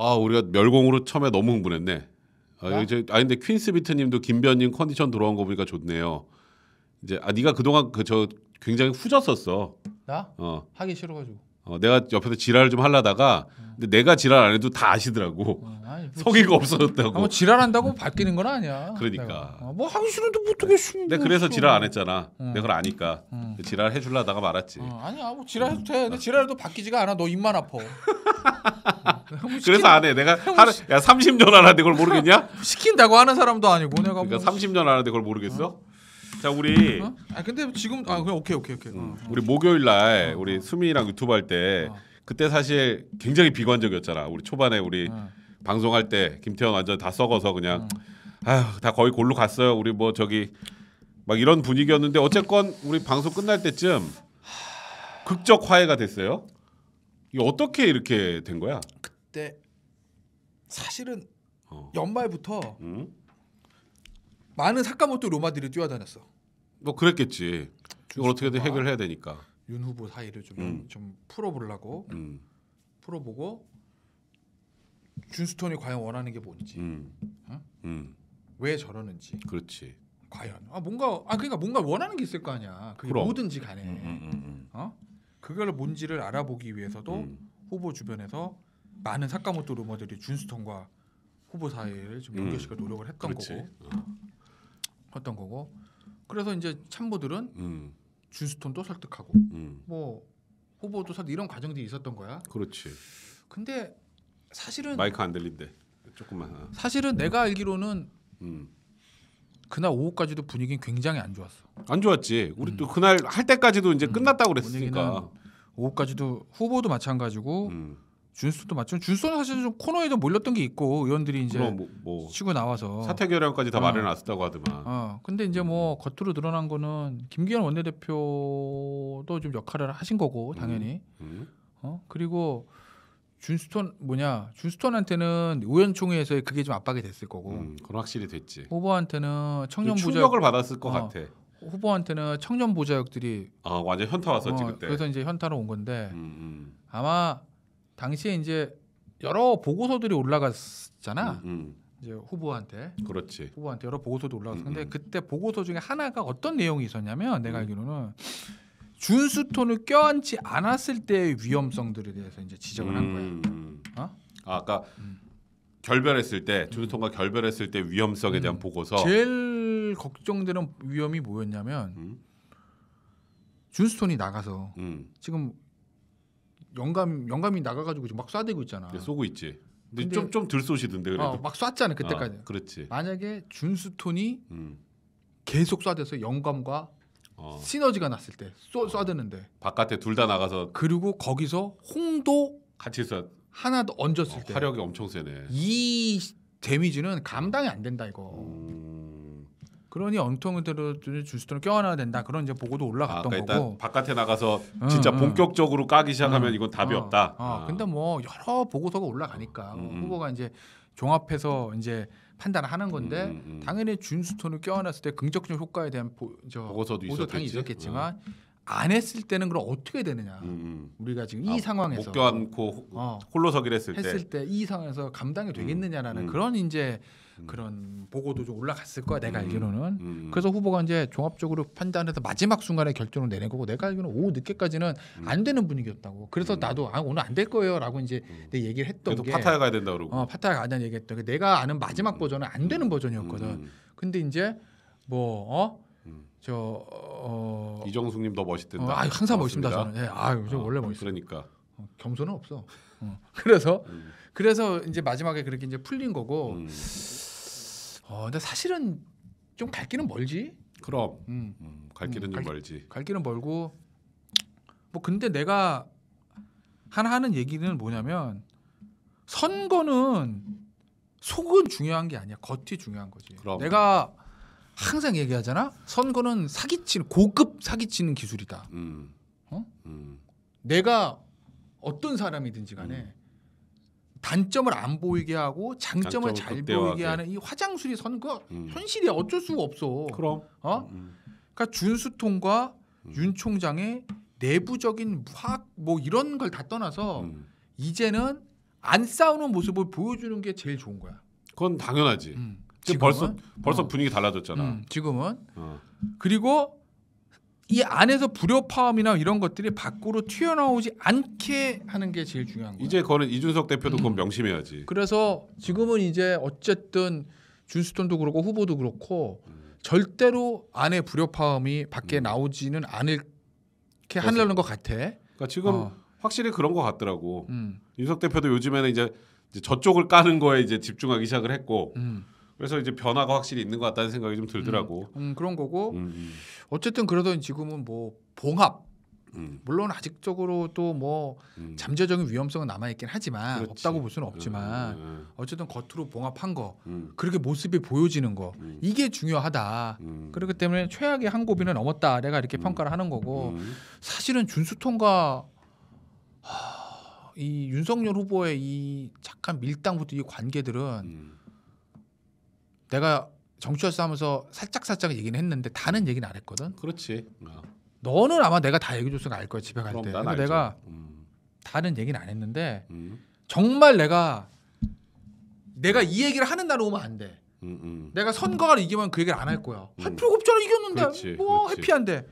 아 우리가 멸공으로 처음에 너무 흥분했네. 아, 이제 아 근데 퀸스비트님도 김변님 컨디션 돌아온 거 보니까 좋네요. 이제 아 네가 그동안 그 저 굉장히 후졌었어. 나? 어 하기 싫어가지고. 어, 내가 옆에서 지랄을 좀 하려다가 근데 내가 지랄 안 해도 다 아시더라고. 음, 성의가 없어졌다고. 뭐 지랄한다고 바뀌는 건 아니야. 그러니까. 아, 뭐 하기 싫은데 못하겠어. 내가 그래서 지랄 안 했잖아. 응. 내가 그걸 아니까. 응. 지랄 해주려다가 말았지. 어, 아니야 뭐 지랄해도 돼. 근데 지랄도 바뀌지가 않아. 너 입만 아파. 그래서 안 해. 내가 하루 야 30년 안 하는데 그걸 모르겠냐? 시킨다고 하는 사람도 아니고 내가 그러니까 뭐... 30년 안 하는데 그걸 모르겠어? 어? 자 우리 어? 아 근데 지금 아 그래 오케이 오케이 오케이. 음. 어. 우리 목요일 날 우리 수민이랑 유튜브 할때 어. 그때 사실 굉장히 비관적이었잖아. 우리 초반에 우리 어. 방송할 때 김태현 완전 다 썩어서 그냥 어. 아휴 다 거의 골로 갔어요. 우리 뭐 저기 막 이런 분위기였는데 어쨌건 우리 방송 끝날 때쯤 극적 화해가 됐어요. 이게 어떻게 이렇게 된 거야? 그때 사실은 어. 연말부터 음? 많은 사카모토 로마들이 뛰어다녔어. 뭐 그랬겠지. 이걸 어떻게든 해결해야 되니까. 윤 후보 사이를 좀좀 음. 풀어보려고 음. 풀어보고 준스톤이 과연 원하는 게 뭔지, 음. 응? 음. 왜 저러는지. 그렇지. 과연 아 뭔가 아 그러니까 뭔가 원하는 게 있을 거 아니야. 그게 그럼. 뭐든지 간에 음, 어 그걸 뭔지를 알아보기 위해서도 후보 주변에서 많은 사카모토 루머들이 준스톤과 후보 사이를 좀 연결시켜 음. 노력을 했던 그렇지. 거고. 어. 했던 거고 그래서 이제 참모들은 음. 주스톤도 설득하고 음. 뭐 후보도 설득 이런 과정들이 있었던 거야. 그렇지. 근데 사실은 마이크 안 들린대. 조금만. 어. 사실은 음. 내가 알기로는 음. 그날 오후까지도 분위기는 굉장히 안 좋았어. 안 좋았지. 우리 또 음. 그날 할 때까지도 이제 음. 끝났다고 그랬으니까. 오후까지도 후보도 마찬가지고 준수도 맞죠. 준수는 사실 좀 코너에 좀 몰렸던 게 있고 의원들이 이제 뭐, 뭐 치고 나와서 사퇴 결의안까지 다 어. 마련해놨다고 하더만. 어. 근데 이제 뭐 음. 겉으로 드러난 거는 김기현 원내대표도 좀 역할을 하신 거고 당연히. 음. 음. 어 그리고 준스톤 뭐냐 준스톤한테는 의원총회에서 그게 좀 압박이 됐을 거고. 음, 그건 확실히 됐지. 후보한테는 청년 보좌 충을 받았을 것 어, 같아. 후보한테는 청년 보좌역들이 아 완전 현타 왔었지 어, 그때. 그래서 이제 현타로 온 건데 음, 음. 아마 당시에 이제 여러 보고서들이 올라갔잖아. 음, 음. 이제 후보한테. 그렇지. 후보한테 여러 보고서도 올라갔어. 음, 근데 음. 그때 보고서 중에 하나가 어떤 내용이 있었냐면 음. 내가 알기로는 준수톤을 껴안지 않았을 때의 위험성들에 대해서 이제 지적을 한 거야. 어? 아, 까 그러니까 결별했을 때 준수톤과 결별했을 때 위험성에 대한 보고서. 제일 걱정되는 위험이 뭐였냐면 준수톤이 나가서 지금 영감 영감이 나가가지고 지금 막 쏴대고 있잖아. 네, 쏘고 있지. 근데 좀좀덜 쏘시던데 어, 그래도. 어, 막 쐈잖아 아, 그때까지. 아, 그렇지. 만약에 준스톤이 음. 계속 쏴대서 영감과 어. 시너지가 났을 때 쏘, 어. 쏴대는데. 바깥에 둘 다 나가서. 그리고 거기서 홍도 같이 쏴. 하나 더 얹었을 어, 때. 화력이 엄청 세네. 이 데미지는 감당이 안 된다 이거. 음... 그러니 엉뚱이대로 주스트로 껴안아야 된다. 그런 이제 보고도 올라갔던 아, 그러니까 거고. 바깥에 나가서 음, 진짜 응, 음. 본격적으로 까기 시작하면 응. 음. 이건 답이 어, 없다. 어, 아. 근데 뭐 여러 보고서가 올라가니까 음. 후보가 이제 종합해서 이제 판단을 하는 건데 음, 음. 당연히 준스톤을 껴안았을 때 긍정적 효과에 대한 보, 저, 보고서도 보고서 당 있었겠지만 어. 안 했을 때는 그럼 어떻게 되느냐 우리가 지금 아, 이 상황에서 못 껴안고 어. 홀로서기를 했을 때 했을 때 이 상황에서 감당이 되겠느냐라는 그런 이제 음. 그런 보고도 좀 올라갔을 거야 내가 음. 알기로는 음. 그래서 후보가 이제 종합적으로 판단해서 마지막 순간에 결정을 내린 거고 내가 알기로는 오후 늦게까지는 음. 안 되는 분위기였다고 그래서 음. 나도 아 오늘 안 될 거예요라고 이제 내 얘기를 했던 게 파타야 가야 된다 그러고 어, 파타야 가야 된 얘기했던 게 내가 아는 마지막 버전은 안 되는 버전이었거든 근데 이제 뭐어 저 어... 이정숙님 너멋있던데 어, 아, 항상 멋있습니다 저는. 예, 아유 저 원래 아, 멋있어. 그러니까 어, 겸손은 없어. 어. 그래서 음. 그래서 이제 마지막에 그렇게 이제 풀린 거고. 음. 어, 근데 사실은 좀 갈 길은 멀지. 그럼 음. 음, 갈 길은 음, 좀 갈, 멀지. 갈 길은 멀고 뭐 근데 내가 하나 하는 얘기는 뭐냐면 선거는 속은 중요한 게 아니야. 겉이 중요한 거지. 그럼. 내가 항상 얘기하잖아. 선거는 사기치는 고급 사기치는 기술이다. 음. 어? 음. 내가 어떤 사람이든지 간에 음. 단점을 안 보이게 하고 장점을 잘 극대화하게. 보이게 하는 이 화장술이 선거 음. 현실이 어쩔 수가 없어. 그럼. 어? 음, 음. 그러니까 준수통과 음. 윤 총장의 내부적인 화뭐 이런 걸 다 떠나서 음. 이제는 안 싸우는 모습을 보여주는 게 제일 좋은 거야. 그건 당연하지. 음. 지금 벌써 벌써 어. 분위기 달라졌잖아. 지금은 어. 그리고 이 안에서 불협화음이나 이런 것들이 밖으로 튀어나오지 않게 하는 게 제일 중요한 거예요. 이제 거는 이준석 대표도 그건 명심해야지. 그래서 지금은 이제 어쨌든 준수톤도 그렇고 후보도 그렇고 절대로 안에 불협화음이 밖에 음. 나오지는 않을게 하려는 것 같아. 그러니까 지금 어. 확실히 그런 것 같더라고. 음. 윤석 대표도 요즘에는 이제, 이제 저쪽을 까는 거에 이제 집중하기 시작을 했고. 음. 그래서 이제 변화가 확실히 있는 것 같다는 생각이 좀 들더라고. 음, 음 그런 거고 음, 음. 어쨌든 그러더니 지금은 뭐 봉합 음. 물론 아직적으로도 뭐 음. 잠재적인 위험성은 남아 있긴 하지만 그렇지. 없다고 볼 수는 없지만 음, 음 어쨌든 겉으로 봉합한 거 그렇게 모습이 보여지는 거 이게 중요하다 그렇기 때문에 최악의 한 고비는 넘었다 내가 이렇게 평가를 하는 거고 사실은 준수통과 하... 이 윤석열 후보의 이 잠깐 밀당부터 이 관계들은 내가 정치였어 하면서 살짝 살짝 얘기는 했는데 다는 얘기는 안 했거든. 그렇지. 아. 너는 아마 내가 다 얘기 줬으니까 알 거야 집에 갈 때. 근데 알죠. 내가 음. 다는 얘기는 안 했는데 음. 정말 내가 내가 이 얘기를 하는 날 오면 안 돼. 음, 음, 내가 선거를 이기면 그 얘기를 안 할 거야. 할필요 음. 없잖아 이겼는데 그렇지, 뭐 그렇지. 해피한데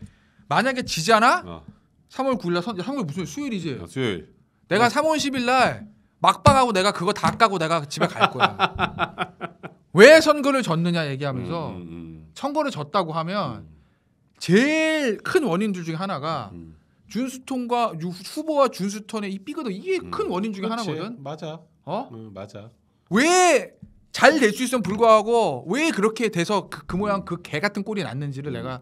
만약에 지잖아. 어. 3월 9일 선, 3월 무슨 수요일이지? 어, 수요일. 내가 네. 3월 10일 날 막방하고 내가 그거 다 까고 내가 집에 갈 거야. 왜 선거를 졌느냐 얘기하면서 음, 음, 음. 선거를 졌다고 하면 음. 제일 큰 원인 들 중에 하나가 음, 준수통과 후보와 준수턴의 이삐거덕 이게 큰 원인 중에 그렇지. 하나거든. 맞아. 어? 맞아. 왜 잘 될 수있음 불구하고 왜 그렇게 돼서 그, 그 모양 그 개 같은 꼴이 났는지를 내가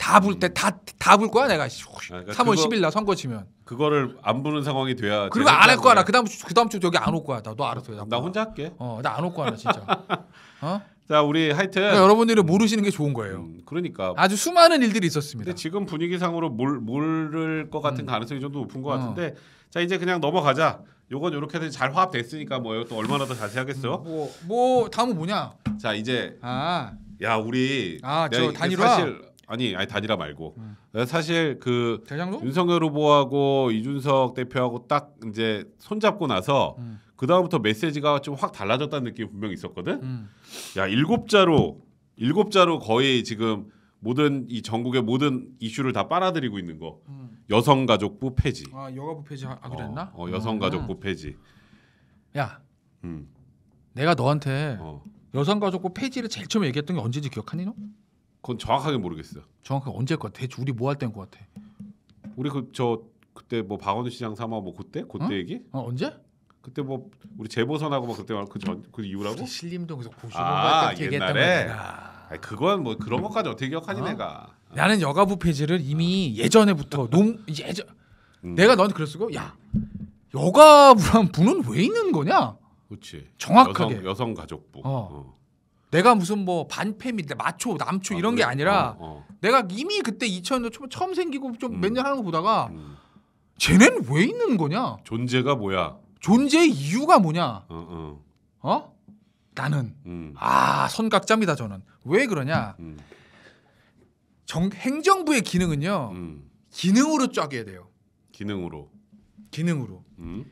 다불때다다불 거야 내가. 아, 그러니까 3월 10일 날 선거 치면. 그거를 안 부는 상황이 돼야. 그리고 안 할 거야 나. 그다음 주 그다음 주 여기 안 올 거야 나. 너 알아서 나, 나 혼자 할게. 어나안 올 거야 나 진짜. 어? 자 우리 하여튼 그러니까 여러분들이 모르시는 게 좋은 거예요. 음, 그러니까 아주 수많은 일들이 있었습니다. 근데 지금 분위기상으로 몰, 모를 것 같은 음. 가능성이 좀더 높은 것 어. 같은데 어. 자 이제 그냥 넘어가자. 요건 요렇게 해서 잘 화합됐으니까 뭐이것 얼마나 더 자세하겠어? 뭐뭐 음, 뭐 다음은 뭐냐? 자 이제 아야 우리 아 저 단일화 사실 아니 아니 단일화 말고 음. 사실 그 대장동? 윤석열 후보하고 이준석 대표하고 딱 이제 손잡고 나서 음. 그 다음부터 메시지가 좀 확 달라졌다는 느낌이 분명히 있었거든. 음. 야 일곱 자로 일곱 자로 거의 지금 모든 이 전국의 모든 이슈를 다 빨아들이고 있는 거. 음. 여성가족부 폐지. 아 여가부 폐지 아 그랬나? 어, 어 여성가족부 음. 폐지. 야. 음. 내가 너한테 어. 여성가족부 폐지를 제일 처음 얘기했던 게 언제인지 기억하니 너? 그건 정확하게 모르겠어요. 정확하게 언제 뭐 것 같아? 대충 우리 뭐 할땐것 그 같아? 우리 그 저 그때 뭐 박원우 시장 삼아 뭐 그때 그때 응? 어? 얘기? 어 언제? 그때 뭐 우리 재보선하고 막 뭐 그때 말 그전그 그 이후라고? 신림동 에서 고시원 아, 옛날에. 아, 그건 뭐 그런 것까지 어떻게 기억하니 어? 내가. 아. 나는 여가부 폐지를 이미 예전에부터 농 예전 음. 내가 너한테 그랬을거야 여가부란 부는 왜 있는 거냐? 그렇지. 정확하게 여성, 여성 가족부. 어. 어. 내가 무슨 뭐 반패미데 마초 남초 아, 이런 그래? 게 아니라 어, 어. 내가 이미 그때 2000년 초 처음 생기고 좀 몇년 음. 하는 거 보다가 음. 쟤넨 왜 있는 거냐? 존재가 뭐야? 존재의 이유가 뭐냐? 어? 어? 어? 나는 음. 아 선각자입니다 저는 왜 그러냐? 음. 정, 행정부의 기능은요 음. 기능으로 쫙해야 돼요. 기능으로. 기능으로. 음.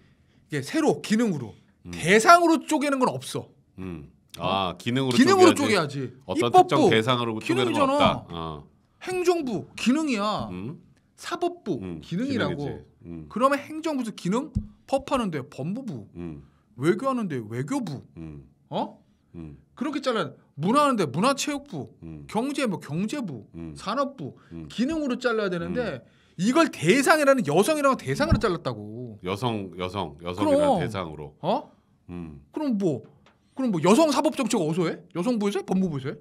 이게 새로 기능으로 대상으로 쪼개는 건 없어. 음. 아 어? 기능으로 기능으로 쪼개야지. 어떤 입법부, 특정 대상으로 쪼개는 건 없다. 어. 행정부 기능이야. 음? 사법부 음, 기능이라고. 음. 그러면 행정부에서 기능 법하는데 법무부, 음. 외교하는데 외교부, 음. 어? 음. 그렇게 잘라 문화하는데 문화체육부, 경제 뭐 경제부, 산업부 기능으로 잘라야 되는데 이걸 대상이라는 여성이라고 대상으로 잘랐다고. 여성 여성 여성이라는 그럼, 대상으로. 어? 그럼 뭐 그럼 뭐 여성 사법 정책 어디서 해? 여성부에서 해? 법무부에서 해?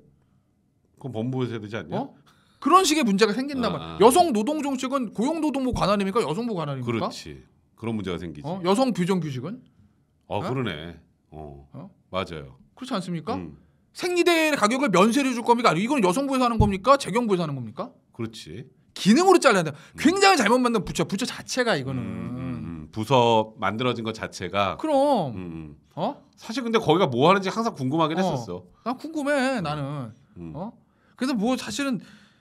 그건 법무부에서 해야 되지 않냐? 어? 그런 식의 문제가 생긴단 말이야. 아, 여성 노동 정책은 고용노동부 관할입니까? 여성부 관할입니까? 그렇지. 그런 문제가 생기지. 어? 여성 규정 규직은? 어, 아, 어? 그러네. 어. 어? 맞아요. 그렇지 않습니까? 음. 생리대 가격을 면세를 줄 겁니까? 아니, 이건 여성부에서 하는 겁니까? 재경부에서 하는 겁니까? 그렇지. 기능으로 잘라야 돼. 음. 굉장히 잘못 만든 부처. 부처 자체가 이거는. 음. 음, 음. 부서 만들어진 것 자체가 그럼 음, 음. 어 사실 근데 거기가 뭐 하는지 항상 궁금하긴 어. 했었어. 나 궁금해 음. 나는 음. 어 그래서 뭐 사실은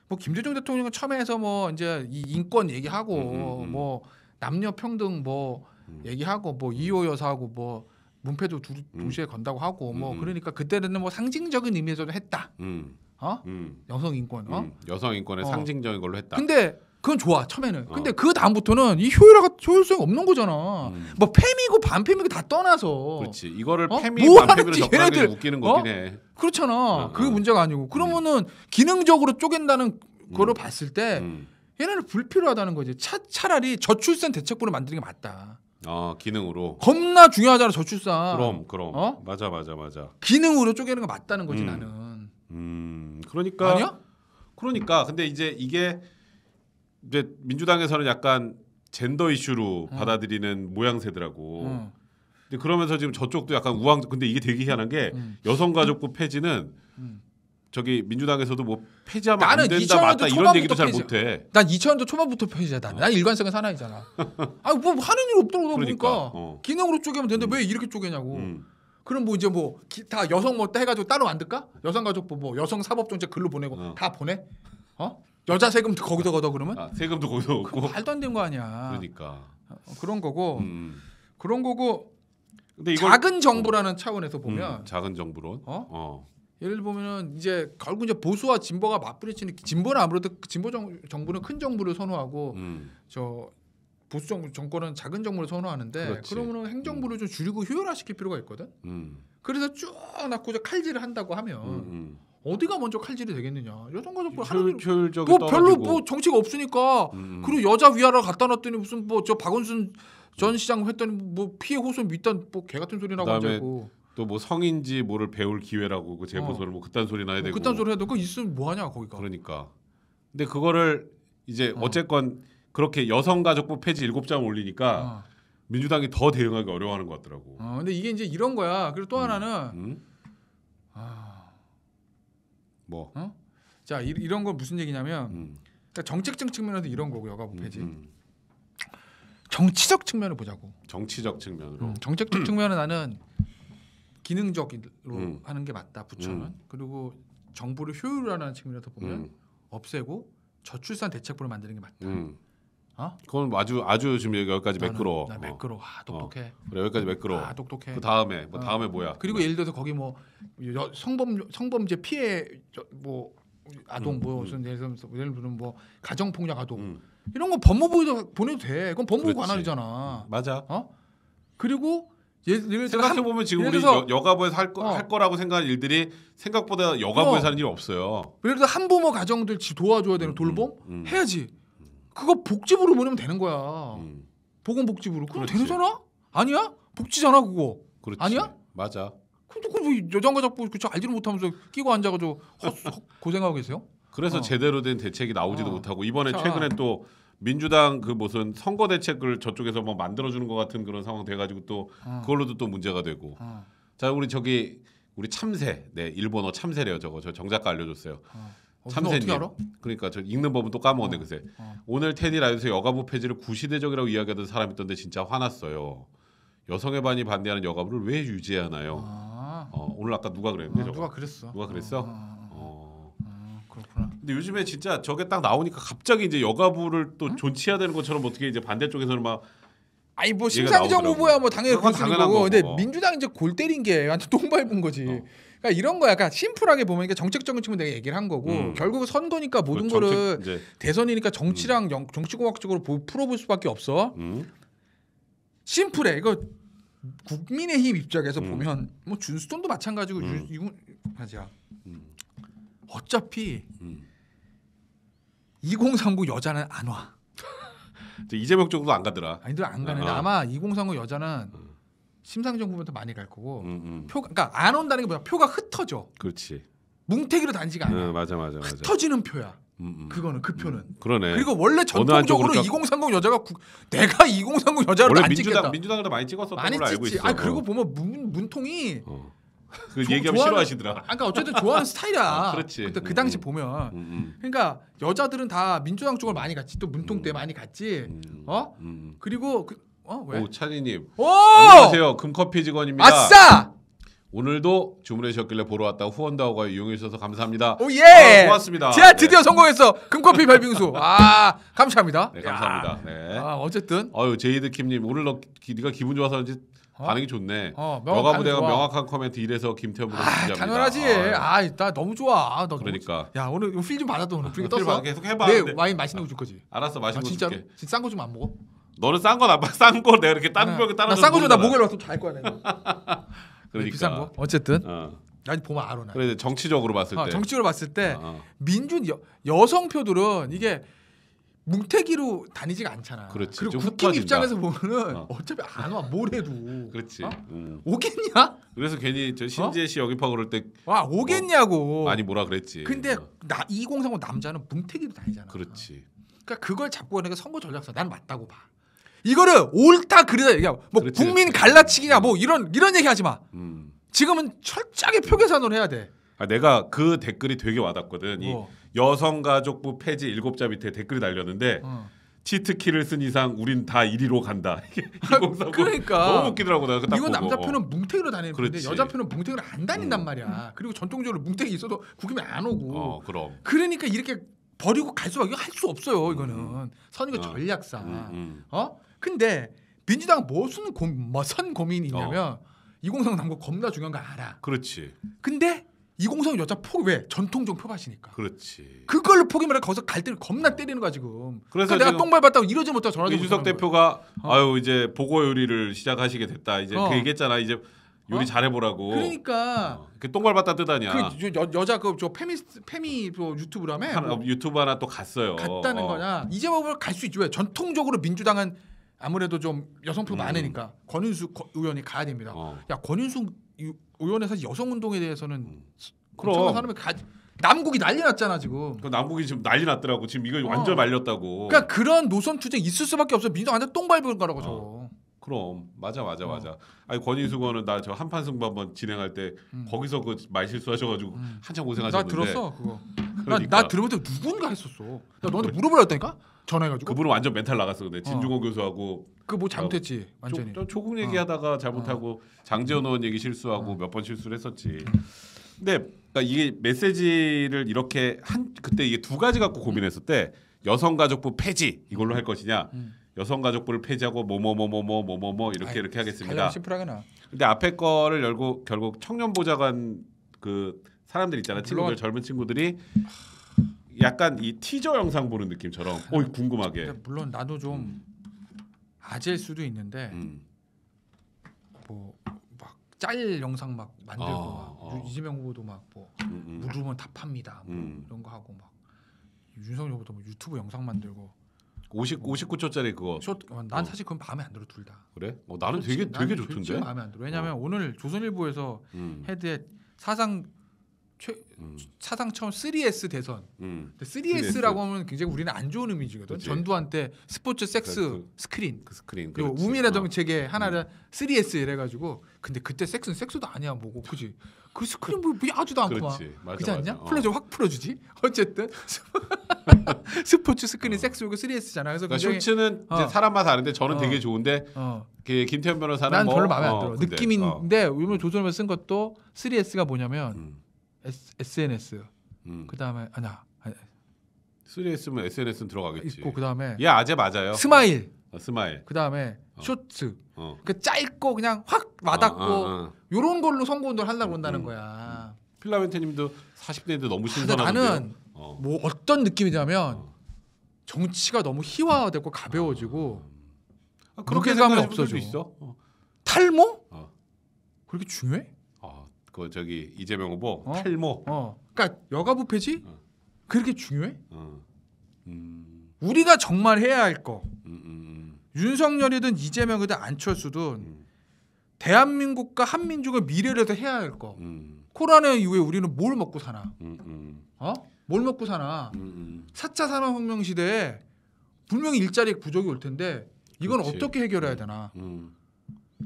뭐 김대중 대통령은 처음에 해서 뭐 이제 이 인권 얘기하고 뭐 남녀 평등 뭐 얘기하고 뭐 이호 여사하고 뭐 문패도 두, 동시에 건다고 하고 뭐 그러니까 그때는 뭐 상징적인 의미에서 했다. 어? 음. 여성 인권. 어? 음. 여성 인권의 어. 상징적인 걸로 했다. 근데 그건 좋아 처음에는. 어. 근데 어. 그 다음부터는 이 효율화가 효율성이 없는 거잖아. 음. 뭐 팸이고 반팸이고 다 떠나서. 그렇지. 이거를 어? 팸이 반팸으로 접는게 웃기는 거긴 어? 해. 그렇잖아. 어, 그게 어. 문제가 아니고 음. 그러면은 기능적으로 쪼갠다는 거로 음. 봤을 때 음. 얘네는 불필요하다는 거지. 차, 차라리 저출산 대책부를 만드는 게 맞다. 아 기능으로 겁나 중요하잖아 저출산 그럼 그럼 어? 맞아 맞아 맞아 기능으로 쪼개는 거 맞다는 거지 음. 나는 음 그러니까 아니야 그러니까 근데 이제 이게 이제 민주당에서는 약간 젠더 이슈로 음. 받아들이는 모양새더라고. 음. 근데 그러면서 지금 저쪽도 약간 우왕. 근데 이게 되게 희한한 게 음. 여성가족부 폐지는 음. 저기 민주당에서도 뭐 폐지하면 안 된다 맞다 이런 얘기도 잘 못해. 난 2000년도 초반부터 폐지야. 난, 어. 난 일관성의 사나이잖아. 아 뭐 하는 일 없더라고 그러니까, 보니까 어. 기능으로 쪼개면 되는데 음. 왜 이렇게 쪼개냐고. 음. 그럼 뭐 이제 뭐 다 여성 뭐때 해가지고 따로 만들까? 여성가족부 뭐 여성 사법정책 글로 보내고 어. 다 보내? 어? 여자 세금도 거기다 걷어 그러면? 아, 세금도 거기서 걷고 말도 안 되는 거 아니야. 그러니까 어, 그런 거고 음, 음. 그런 거고 근데 이걸 작은 정부라는 차원에서 보면 음, 작은 정부론 어? 어. 예를 보면은 이제 결국 이제 보수와 진보가 맞부딪히는 진보는 아무래도 진보 정, 정부는 큰 정부를 선호하고 음. 저 보수 정 정권은 작은 정부를 선호하는데 그렇지. 그러면은 행정부를 음. 좀 줄이고 효율화시킬 필요가 있거든. 음. 그래서 쭉 낳고 칼질을 한다고 하면 어디가 먼저 칼질이 되겠느냐. 여성가족부 하는 뭐 별로 뭐 정치가 없으니까 음. 그리고 여자 위아래 갖다 놨더니 무슨 뭐 저 박원순 전 시장 했더니 뭐 피해 호소는 밑단 뭐개 같은 소리 라고하고 또뭐 성인지 뭐를 배울 기회라고 그재보선을 어. 뭐 그딴 소리 나야 뭐 되고 그딴 소리 해도 그 있으면 뭐 하냐 거기가 그러니까 근데 그거를 이제 어. 쨌건 그렇게 여성가족부 폐지 일곱 장 올리니까 어. 민주당이 더 대응하기 어려워하는 것 같더라고. 어, 근데 이게 이제 이런 거야. 그리고 또 음. 하나는 음? 아, 뭐? 어? 자 이, 이런 건 무슨 얘기냐면 음. 그러니까 정책적 측면에서 이런 거고 여가부 음, 폐지. 음, 정치적 측면을 보자고. 정치적 측면으로. 음, 정책적 측면은 나는 기능적으로 음. 하는 게 맞다 부처는 그리고 정부를 효율화하는 측면에서 보면 없애고 저출산 대책부를 만드는 게 맞다. 음. 어? 그건 아주 아주 지금 여기까지 나는, 매끄러워. 어. 매끄러 아, 어. 똑똑해. 어. 그래 여기까지 매끄러 아, 똑똑해. 그 다음에 뭐 다음에 뭐야? 그리고 예를 들어서 거기 뭐 여, 성범 성범죄 피해 저, 뭐 아동 음, 뭐 음. 무슨 음. 예를 들어서 예를 들면 뭐 가정 폭력 아동 음. 이런 거법무부에 보내도 돼. 그건 법무부 그렇지. 관할이잖아. 맞아. 어? 그리고 예, 생각해 보면 지금 우리 여, 가부에서 할, 거, 어. 할 거라고 생각하 일들이 생각보다 여가부에서 어. 하는 일이 없어요. 예를 들어 한부모 가정들 도와줘야 되는 음, 돌봄 음, 해야지. 그거 복지부로 보내면 되는 거야. 음. 보건복지부로. 그럼 되는 잖아 아니야? 복지잖아 그거. 그렇지. 아니야? 맞아. 근데 그럼 뭐 여장과 자꾸 그저 알지도 못하면서 끼고 앉아가지고 고생하고 계세요? 그래서 어. 제대로 된 대책이 나오지도 어. 못하고 이번에 자. 최근에 또 민주당 그 무슨 선거 대책을 저쪽에서 뭐 만들어주는 것 같은 그런 상황 돼가지고 또 어. 그걸로도 또 문제가 되고 어. 자 우리 저기 우리 참새 네 일본어 참새래요 저거 저 정작가 알려줬어요. 어. 어, 참새님. 그러니까 저 읽는 법은 또 까먹었네 그새. 어. 어. 오늘 테디 라이브에서 여가부 폐지를 구시대적이라고 이야기하던 사람이 있던데 진짜 화났어요. 여성의 반이 반대하는 여가부를 왜 유지하나요? 아. 어, 오늘 아까 누가 그랬는데 아, 누가 그랬어? 누가 그랬어? 아. 아, 아. 어. 아, 그렇구나. 근데 요즘에 진짜 저게 딱 나오니까 갑자기 이제 여가부를 또 응? 존치해야 되는 것처럼 어떻게 이제 반대쪽에서는 막 아니 뭐 심상정 후보야 뭐 당연히 그건 당고 근데 뭐. 민주당 이제 골 때린 게 완전 똥 밟은 거지. 어. 그러니까 이런 거 약간 그러니까 심플하게 보면 정책적인 측면 내가 얘기를 한 거고 음. 결국 선거니까 그렇죠. 모든 그 정책, 거를 이제. 대선이니까 정치랑 음. 영, 정치공학적으로 풀어볼 수밖에 없어. 음. 심플해. 이거 국민의힘 입장에서 음. 보면 뭐 준수돈도 마찬가지고 음. 유, 맞아. 음. 어차피 2030 음. 여자는 안 와. 이재명 쪽도 안 가더라. 아니들 안 가는데 어. 아마 2030 여자는 심상정 후보한테 많이 갈 거고 음, 음. 표 그러니까 안 온다는 게 뭐야? 표가 흩어져. 그렇지. 뭉태기로 단지가 아니야. 응, 맞아, 맞아, 흩어지는 표야. 음, 음, 음, 그거는 그 표는. 그러네. 그리고 원래 전통적으로 2030 여자가 구, 내가 2030 여자를 원래 안 민주당 찍겠다. 민주당도 많이 찍었었던 많이 걸로 알고 있어. 아 그리고 어. 보면 문, 문통이 어. 그 얘기하면 싫어하시더라. 아까 그러니까 어쨌든 좋아하는 스타일이야. 아, 그렇지. 그러그 당시 음, 보면. 음, 그러니까 여자들은 다 민주당 쪽을 많이 갔지. 또 문통 때 많이 갔지. 어? 그리고 그, 어, 왜? 오, 찬이님 오! 안녕하세요. 금커피 직원입니다. 아싸! 오늘도 주문해 주셨길래 보러 왔다 후원도 하고 이용해 주셔서 감사합니다. 오 예. 아, 고맙습니다. 제가 네. 드디어 네. 성공했어. 금커피 발빙수. 아 감사합니다. 네 감사합니다. 네. 아, 어쨌든. 어유 제이드 킴님 오늘 너 기, 네가 기분 좋아서 그런지 어? 반응이 좋네. 어, 명가부대가 명확한 코멘트 이래서 김태훈으로 아, 진짜. 아, 당연하지. 예. 아나 아, 너무 좋아. 아, 너 그러니까. 너, 야 오늘 필좀 받아도 오늘 분위기 그러니까 떴어. 계속 해봐. 내 네, 네. 와인 맛있는 거 줄 거지. 알았어 맛있는 아, 거 줄게. 진짜싼 거 좀 안 먹어? 너는 싼거 나빠. 싼거 내가 이렇게 다른 벽에 따라. 싼거 줘. 나목요 와서 잘 거야 내가. 그러니까. 비싼 거. 어쨌든. 어. 아 보면 알아 그래 정치적으로 봤을 어, 정치적으로 봤을 때 어, 어. 민준 여, 여성표들은 이게 뭉태기로 다니지가 않잖아. 그렇지. 그리고 국힘 입장에서 보면은 어. 차피 안 와. 뭘 해도. 그렇지. 어? 음. 오겠냐? 그래서 괜히 저 신재 씨 영입하고 그럴 때 와, 어? 아, 오겠냐고. 어, 많이 뭐라 그랬지. 근데 나2030 남자는 뭉태기로 다니잖아. 그렇지. 그러니까 그걸 잡고 가는 게 선거 전략서 난 맞다고 봐. 이거를 옳다 그르다 얘기하고 뭐 그렇지, 국민 그렇지. 갈라치기냐 뭐 이런 이런 얘기하지 마. 음. 지금은 철저하게 표계산으로 해야 돼. 아, 내가 그 댓글이 되게 와닿거든. 어. 이 뭐. 여성가족부 폐지 일곱자 밑에 댓글이 달렸는데 어. 치트키를 쓴 이상 우린 다 1위로 간다. 아, 그러니까 너무 웃기더라고 나. 이거 남자 어. 표는 어. 뭉탱이로 다니는데 여자 표는 뭉탱이로 안 다닌단 음. 말이야. 그리고 전통적으로 뭉탱이 있어도 국힘이 안 오고. 어, 그럼. 그러니까 이렇게 버리고 갈 수밖에 할수 없어요. 이거는 음. 선거 어. 전략상. 음, 음. 어 근데 민주당 무슨 뭐 고, 무슨 뭐 고민이 있냐면 어. 이공성 남고 겁나 중요한 거 알아. 그렇지. 근데 이공성 여자 포기 왜 전통적 표밭이니까. 그렇지. 그걸로 포기만 해 거기서 갈대를 겁나 때리는 거야 지금. 그래서 그러니까 내가 똥발봤다고 이러지 못하고 전화도 이준석 대표가 어. 아유 이제 보고 요리를 시작하시게 됐다 이제 그 어. 그 얘기했잖아 이제 요리 어? 잘해보라고. 그러니까. 어. 그똥 발았다 뜨다냐. 그 여, 여자 그 저 페미 페미 뭐 유튜브라며. 뭐 유튜브 하나 또 갔어요. 갔다는 어. 거냐. 이제 뭐 갈수 있죠왜 전통적으로 민주당은 아무래도 좀 여성표 음. 많으니까 권윤숙 의원이 가야 됩니다. 어. 야 권윤숙 의원의 사실 여성 운동에 대해서는 음. 그럼 사람이 가 남국이 난리 났잖아 지금. 그 남국이 지금 난리 났더라고. 지금 이거 어. 완전 말렸다고. 그러니까 그런 노선 투쟁 있을 수밖에 없어. 민주당한테똥밟을 거라고 저거. 어. 그럼 맞아 맞아 어. 맞아. 아니 권인숙 의원은 나저 한판 승부 한번 진행할 때 음. 거기서 그 말 실수하셔가지고 음. 한참 고생하셨는데. 나 들었어 그거. 그러니까. 나, 나 그러니까. 들으면서 누군가 했었어. 나 너한테 물어보려 했다니까. 전해가지고 그분은 완전 멘탈 나갔어 근데 진중호 어. 교수하고 그 뭐 잘못했지 어. 완전히 조, 조국 어. 얘기하다가 잘못하고 장재원 의원 얘기 실수하고 몇 번 실수를 했었지. 음. 근데 그러니까 이게 메시지를 이렇게 한 그때 이게 두 가지 갖고 고민했을 때 여성가족부 폐지 이걸로 할 것이냐 음. 여성가족부를 폐지하고 뭐뭐뭐뭐뭐 뭐뭐 이렇게 아이, 이렇게 하겠습니다. 심플하게 나. 근데 앞에 거를 열고 결국 청년보좌관 그 사람들 있잖아 아, 친구들 젊은 친구들이 약간 이 티저 영상 보는 느낌처럼 어이 궁금하게 물론 나도 좀 아재일 수도 있는데 음. 뭐막짤 영상 막 만들고 아, 막 아. 이재명 후보도 막뭐 물으면 답합니다 뭐, 음, 음, 음. 뭐 이런 거 하고 막 윤석열 후보도 뭐 유튜브 영상 만들고 50 59초짜리 뭐 그거 쇼, 어, 난 어. 사실 그건 마음에 안 들어 둘 다. 그래? 어, 나는 되게 되게 좋던데. 마음에 안 들어. 왜냐하면 어. 오늘 조선일보에서 헤드에 사상 최, 음. 사상 처음 3S 대선. 음. 3S라고 하면 굉장히 우리는 안 좋은 의미지거든. 그치. 전두한테 스포츠, 섹스, 그, 스크린. 그 스크린. 그리고 우미라 어. 정책의 음. 하나를 음. 3S 이래가지고 근데 그때 섹스는 섹스도 아니야 뭐고 그지. 그 스크린 뭐 야주도 않고 그지 않냐? 맞아. 어. 플레확 풀어주지. 어쨌든 스포츠 스크린 어. 섹스 요거 3S잖아. 그래서 그러니까 쇼츠는 어. 사람마다 다른데 저는 어. 되게 좋은데 그 김태현 변호사는 난 뭐, 별로 마음에 안 들어. 느낌인데 요즘 조선을 쓴 것도 3S가 뭐냐면. 음. S, n s 음. 그다음에 아니야. 아니, 3S면 SNS는 들어가겠지. 있고 그다음에 야 예, 아재 맞아요. 스마일. 어, 스마일. 그다음에 어. 쇼츠. 어. 그 짧고 그냥 확 와닿고 어, 어, 어. 요런 걸로 선거 운동을 하려고 음, 한다는 음. 거야. 음. 필라멘테 님도 40대인데 너무 신선한데. 나는 뭐 어떤 느낌이냐면 정치가 너무 희화화되고 가벼워지고 아, 음. 아 그렇게 가면 없어져. 있어? 탈모? 그렇게 중요해? 그 저기 이재명 후보 어? 탈모. 어. 그러니까 여가부 폐지 어. 그렇게 중요해? 어. 음. 우리가 정말 해야 할 거. 음, 음, 음. 윤석열이든 이재명이든 안철수든 음. 대한민국과 한민족의 미래를 더 해야 할 거. 음. 코로나 이후에 우리는 뭘 먹고 사나? 어? 뭘 먹고 사나? 4차 산업혁명 시대에 분명히 일자리 부족이 올 텐데 이건 그렇지. 어떻게 해결해야 되나?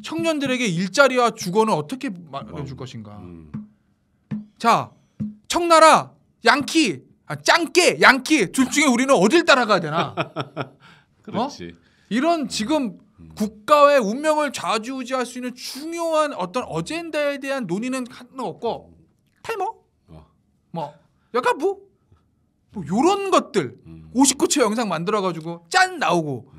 청년들에게 일자리와 주거는 어떻게 마련해줄 음. 것인가. 음. 자, 청나라, 양키, 아, 짱깨, 양키 둘 중에 우리는 어딜 따라가야 되나? 그렇지. 어? 이런 지금 음. 국가의 운명을 좌지우지할 수 있는 중요한 어떤 어젠다에 대한 논의는 하나 없고 탈모, 어. 뭐 약간 뭐? 뭐 요런 것들 59초 영상 만들어가지고 짠 나오고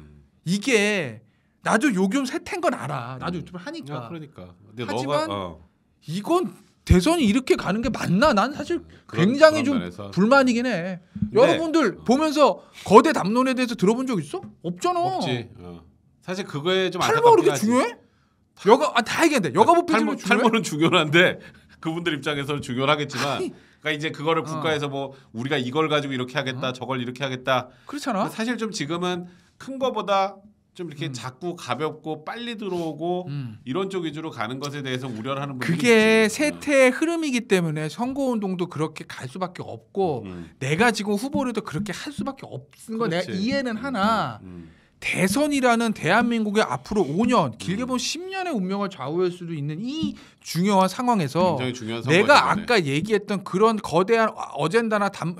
이게 나도 요금 세탠건 알아. 나도 음. 유튜브 하니까. 아, 그러니까. 하지만 너가, 어. 이건 대선이 이렇게 가는 게 맞나? 난 사실 어, 굉장히 그런, 그런 좀 불만이긴 해. 네. 여러분들 어. 보면서 거대 담론에 대해서 들어본 적 있어? 없잖아. 없지. 어. 사실 그거에 좀 탈모 그게 중요해? 탈... 여가 아, 다 얘기한데 아, 여가 법 탈모, 탈모는 중요한데 그분들 입장에서는 중요하겠지만 아니. 그러니까 이제 그거를 어. 국가에서 어. 뭐 우리가 이걸 가지고 이렇게 하겠다 어. 저걸 이렇게 하겠다 그렇잖아 사실 좀 지금은 큰 거보다 좀 이렇게 음. 작고 가볍고 빨리 들어오고 음. 이런 쪽 위주로 가는 것에 대해서 우려를 하는 분들이 그게 세태의 음. 흐름이기 때문에 선거 운동도 그렇게 갈 수밖에 없고 음. 음. 내가 지금 후보를도 그렇게 할 수밖에 없는 거 내가 이해는 음, 하나 대선이라는 대한민국의 앞으로 5년 길게 보면 10년의 운명을 좌우할 수도 있는 이 중요한 상황에서 중요한 내가 아까 얘기했던 그런 거대한 어젠다나 담,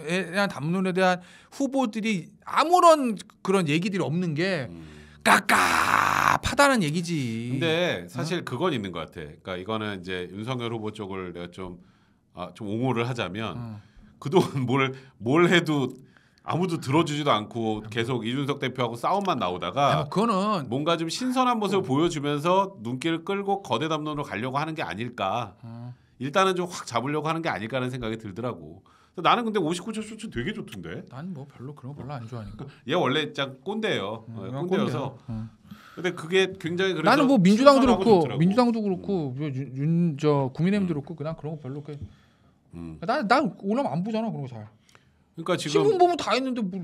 담론에 대한 후보들이 아무런 그런 얘기들이 없는 게 깝깝하다는 얘기지. 근데 어? 사실 그건 있는 것 같아. 그러니까 이거는 이제 윤석열 후보 쪽을 내가 좀좀 아, 좀 옹호를 하자면 어. 그동안 뭘뭘 뭘 해도 아무도 들어주지도 않고 계속 이준석 대표하고 싸움만 나오다가 뭐 그거는 뭔가 좀 신선한 모습을 어. 보여주면서 눈길을 끌고 거대 담론으로 가려고 하는 게 아닐까. 어. 일단은 좀 확 잡으려고 하는 게 아닐까라는 생각이 들더라고. 나는 근데 59초 슈트 되게 좋던데. 난 뭐 별로 그런 거 별로 안 좋아하니까. 얘 원래 짱 꼰대예요. 음, 어, 꼰대여서. 음. 근데 그게 굉장히 그래서 나는 뭐 민주당도 그렇고 좋더라고. 민주당도 그렇고 음. 뭐 윤저 국민의힘도 음. 그렇고 그냥 그런 거 별로 그렇게 나나 음. 오남 안 보잖아 그런 거 잘. 그러니까 지금 신문 보면 다 있는데 뭐.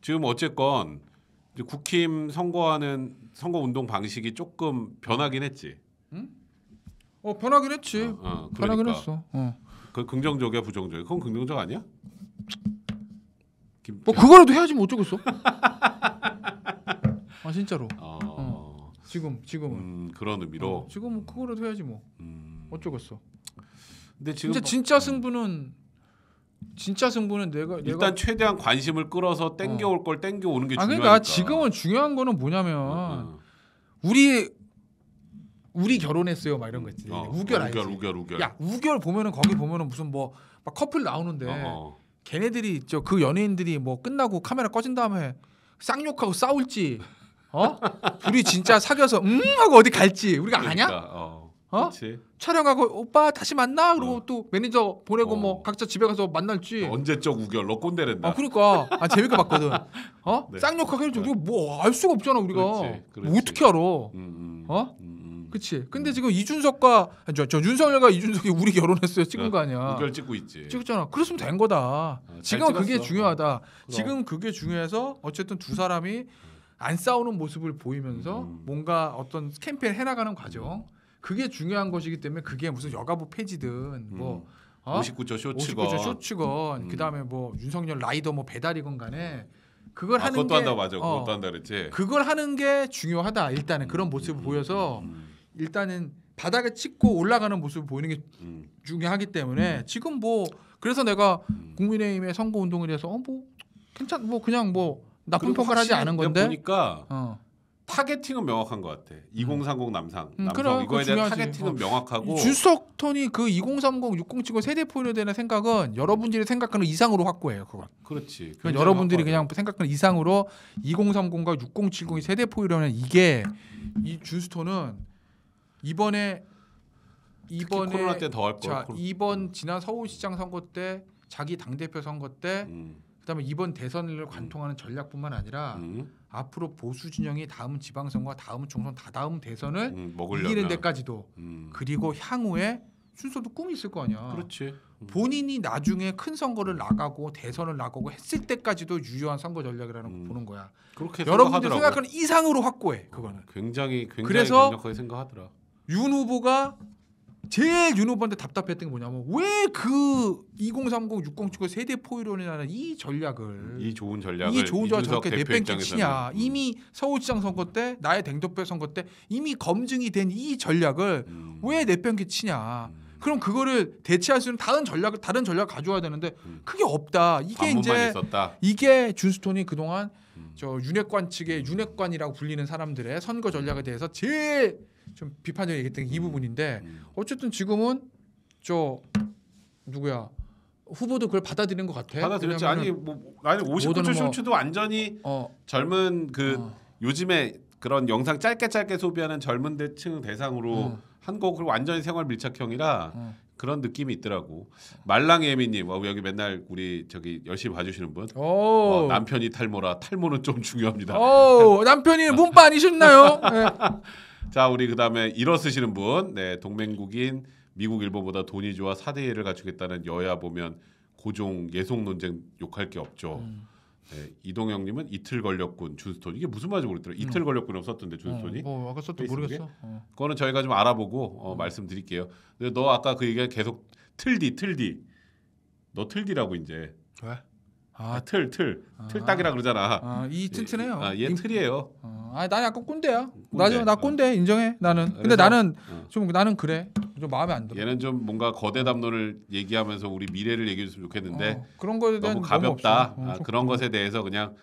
지금 어쨌건 이제 국힘 선거하는 선거 운동 방식이 조금 변하긴 했지. 응? 어 변하긴 했지. 어, 어, 그러니까. 변하긴 했어. 어. 그 긍정적이야 부정적이야? 그건 긍정적 아니야? 김... 뭐 그거라도 해야지 뭐 어쩌겠어? 아 진짜로. 어... 어. 지금 지금은 음, 그런 의미로. 어, 지금은 그거라도 해야지 뭐 음... 어쩌겠어. 근데 지금 진짜, 뭐- 진짜 음. 승부는 진짜 승부는 내가, 내가 최대한 관심을 끌어서 땡겨올 어. 걸 땡겨오는 게 아, 그러니까 중요하니까. 그러니까 지금은 중요한 거는 뭐냐면 음, 음. 우리 우리 결혼했어요 막 이런 거 있지. 어, 우결 알지? 우결 우결 우결. 야 우결 보면은 거기 보면은 무슨 뭐막 커플 나오는데 어, 어. 걔네들이 저그 연예인들이 뭐 끝나고 카메라 꺼진 다음에 쌍욕하고 싸울지. 어? 둘이 진짜 사귀어서 음 하고 어디 갈지 우리가 그러니까, 아냐? 어. 어? 촬영하고 오빠 다시 만나 그리고 어. 또 매니저 보내고 어. 뭐 각자 집에 가서 만날지 언제적 우결 너 꼰대랜다 아 그러니까 아 재밌게 봤거든 어 네. 쌍욕하고 해줘 네. 우리가 뭐알 수가 없잖아 우리가 그렇지, 그렇지. 뭐 어떻게 알아 음, 음, 어 음. 음. 그치. 근데 지금 이준석과 아니, 저, 저 윤석열과 이준석이 우리 결혼했어요 찍은 거 아니야. 결 찍고 있지. 찍었잖아. 그랬으면 된 거다. 아, 지금 그게 중요하다. 어. 지금 그게 중요해서 어쨌든 두 사람이 안 싸우는 모습을 보이면서 음. 뭔가 어떤 캠페인 해나가는 과정. 그게 중요한 것이기 때문에 그게 무슨 여가부 폐지든 음. 뭐 어? 59조 쇼츠건 59조 쇼츠건 음. 그다음에 뭐 윤석열 라이더 뭐 배달이건 간에 그걸 아, 하는 그것도 게 한다 맞아. 어, 그것도 한다 그랬지. 그걸 하는 게 중요하다. 일단은 그런 모습을 음, 음, 보여서 일단은 바닥에 찍고 올라가는 모습을 보이는 게 음. 중요하기 때문에 음. 지금 뭐 그래서 내가 음. 국민의힘의 선거 운동에 대해서 어 뭐 괜찮 뭐 그냥 뭐 나쁜 평가를 하지 않은 건데 보니까 어. 타겟팅은 명확한 것 같아. 2030 음. 남상 음, 남성 그럼, 이거에 그 대한 타겟팅은 어. 명확하고 주석턴이 그 2030, 60 찍고 세대 포인트되는 생각은 여러분들이 생각하는 이상으로 확고해요. 그건 그렇지. 그러니까 여러분들이 그냥 생각하는 이상으로 2030과 6070이 세대 포인트라는 이게 이주스톤은 이번에 이번에 코로나 때더 할 거. 이번 지난 서울시장 선거 때 자기 당 대표 선거 때 음. 그다음에 이번 대선을 관통하는 음. 전략뿐만 아니라 음. 앞으로 보수 진영이 다음 지방선거 다음 총선 다다음 대선을 음, 이기는 데까지도 음. 그리고 향후에 순서도 꿈이 있을 거 아니야. 그렇지. 음. 본인이 나중에 큰 선거를 나가고 대선을 나가고 했을 때까지도 유효한 선거 전략이라는 걸 보는 거야. 그렇게 여러분들 생각하는 이상으로 확고해 그거는. 어, 굉장히 굉장히 래서 강력하게 생각하더라. 윤 후보가 제일 윤 후보한테 답답했던 게 뭐냐면 왜 그 2030, 60 치고 세대 포위론이라는 이 전략을 이 좋은 전략을 이 좋은 전략 저렇게 내팽개치냐 음. 이미 서울시장 선거 때 나의 댕덕배 선거 때 이미 검증이 된 이 전략을 음. 왜 내팽개치냐 음. 그럼 그거를 대체할 수 있는 다른 전략을 다른 전략 가져와야 되는데 음. 그게 없다 이게 이제 있었다. 이게 준스톤이 그동안 음. 저 윤핵관 측의 윤핵관이라고 불리는 사람들의 선거 전략에 대해서 제일 좀 비판적으로 얘기했던 이 부분인데 음. 어쨌든 지금은 저 누구야 후보도 그걸 받아들이는 것 같아. 받아들였지. 아니 뭐 아니 59초 뭐, 쇼츠도 완전히 어, 젊은 그 어. 요즘에 그런 영상 짧게 짧게 소비하는 젊은 대층 대상으로 어. 한곡 그리고 완전히 생활 밀착형이라 어. 그런 느낌이 있더라고. 말랑 예미님, 와 어, 여기 맨날 우리 저기 열심히 봐주시는 분. 어, 어 남편이 탈모라 탈모는 좀 중요합니다. 오, 남편이 문빠 아니셨나요? 네. 자, 우리 그다음에 일어쓰시는 분. 네, 동맹국인 미국 일본보다 돈이 좋아 사대 1을 갖추겠다는 여야 보면 고종 예속 논쟁 욕할 게 없죠. 음. 네, 이동영 님은 이틀 걸렸군 준스톤. 이게 무슨 말인지 모르겠더라. 이틀 음. 걸렸군이라고 던데 준스톤이. 어, 뭐 아까 썼던 모르겠어. 어. 그거는 저희가 좀 알아보고 어, 음. 말씀드릴게요. 근데 너 아까 그 얘기 계속 틀디 틀디. 너 틀디라고 이제. 왜? 아, 아, 틀, 틀. 아. 틀딱이라 그러잖아. 아, 이 튼튼해요. 예, 예. 아, 얘 틀이에요. 어, 아, 나 약간 꼰대야. 꼰대. 나나 꼰대 어. 인정해. 나는. 근데 그래서, 나는 어. 좀 나는 그래. 좀 마음에 안 들어. 얘는 좀 뭔가 거대 담론을 얘기하면서 우리 미래를 얘기해으면 좋겠는데 어, 그런 거에 대한 너무 가볍다. 너무 어, 아, 그런 어. 것에 대해서 그냥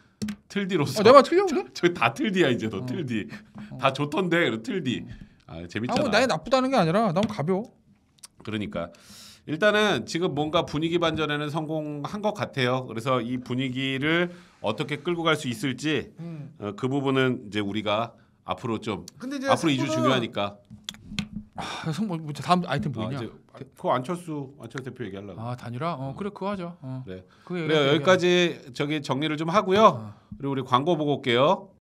틀디로서. 아, 내가 틀려 근데? 저다 틀디야 이제 너 틀디. 다 좋던데 틀디. 아 재밌잖아. 아무 뭐 나이 나쁘다는 게 아니라 너무 가벼워. 그러니까 일단은 지금 뭔가 분위기 반전에는 성공한 것 같아요. 그래서 이 분위기를 어떻게 끌고 갈 수 있을지 음. 어, 그 부분은 이제 우리가 앞으로 좀 앞으로 이주 중요하니까. 아, 성뭐 다음 아이템 뭐냐? 아, 그거 안철수 안철수 대표 얘기하려고. 아 단일화? 어 그래 그거 하죠. 어. 네. 그래 여기까지 저기 정리를 좀 하고요. 어. 그리고 우리 광고 보고 올게요.